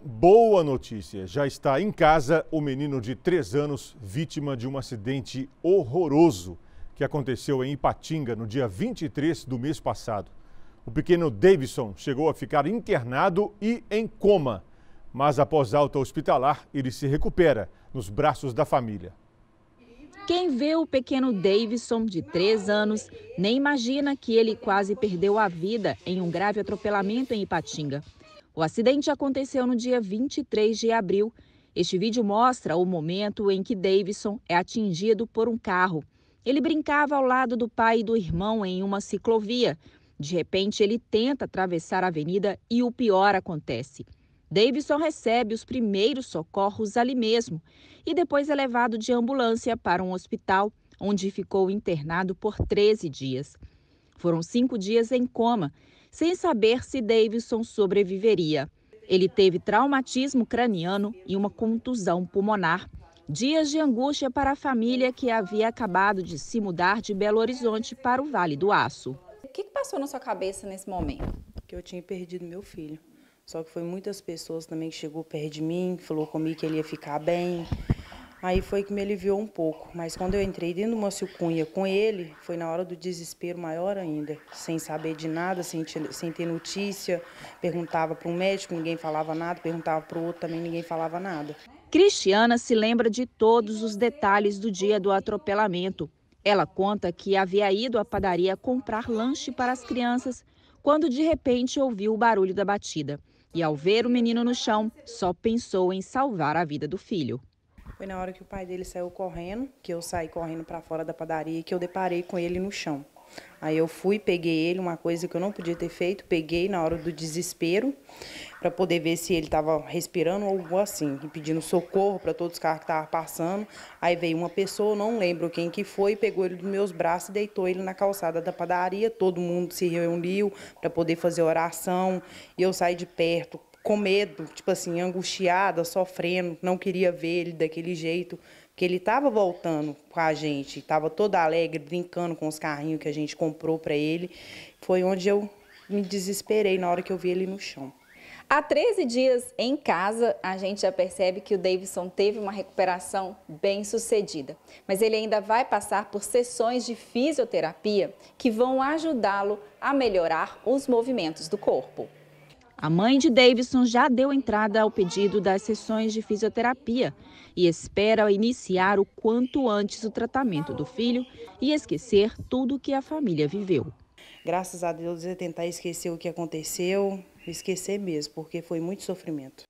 Boa notícia! Já está em casa o menino de 3 anos, vítima de um acidente horroroso que aconteceu em Ipatinga no dia 23 do mês passado. O pequeno Davidson chegou a ficar internado e em coma, mas após alta hospitalar, ele se recupera nos braços da família. Quem vê o pequeno Davidson, de 3 anos, nem imagina que ele quase perdeu a vida em um grave atropelamento em Ipatinga. O acidente aconteceu no dia 23 de abril. Este vídeo mostra o momento em que Davidson é atingido por um carro. Ele brincava ao lado do pai e do irmão em uma ciclovia. De repente, ele tenta atravessar a avenida e o pior acontece. Davidson recebe os primeiros socorros ali mesmo e depois é levado de ambulância para um hospital, onde ficou internado por 13 dias. Foram cinco dias em coma sem saber se Davidson sobreviveria. Ele teve traumatismo craniano e uma contusão pulmonar. Dias de angústia para a família que havia acabado de se mudar de Belo Horizonte para o Vale do Aço. O que passou na sua cabeça nesse momento? Que eu tinha perdido meu filho. Só que foi muitas pessoas também que chegou perto de mim, falou comigo que ele ia ficar bem, Aí foi que me aliviou um pouco. Mas quando eu entrei dentro de uma sucunha com ele, foi na hora do desespero maior ainda. Sem saber de nada, sem, sem ter notícia. Perguntava para um médico, ninguém falava nada. Perguntava para o outro, também ninguém falava nada. Cristiana se lembra de todos os detalhes do dia do atropelamento. Ela conta que havia ido à padaria comprar lanche para as crianças quando de repente ouviu o barulho da batida. E ao ver o menino no chão, só pensou em salvar a vida do filho. Foi na hora que o pai dele saiu correndo, que eu saí correndo para fora da padaria, que eu deparei com ele no chão. Aí eu fui, peguei ele, uma coisa que eu não podia ter feito, peguei na hora do desespero, para poder ver se ele estava respirando ou assim, pedindo socorro para todos os carros que estavam passando. Aí veio uma pessoa, não lembro quem que foi, pegou ele dos meus braços e deitou ele na calçada da padaria. Todo mundo se reuniu para poder fazer oração. E eu saí de perto, com medo, tipo assim, angustiada, sofrendo, não queria ver ele daquele jeito. Porque ele estava voltando com a gente, estava todo alegre, brincando com os carrinhos que a gente comprou para ele. Foi onde eu me desesperei na hora que eu vi ele no chão. Há 13 dias em casa, a gente já percebe que o Davidson teve uma recuperação bem sucedida. Mas ele ainda vai passar por sessões de fisioterapia que vão ajudá-lo a melhorar os movimentos do corpo. A mãe de Davidson já deu entrada ao pedido das sessões de fisioterapia e espera iniciar o quanto antes o tratamento do filho e esquecer tudo que a família viveu. Graças a Deus, eu tentar esquecer o que aconteceu, esquecer mesmo, porque foi muito sofrimento.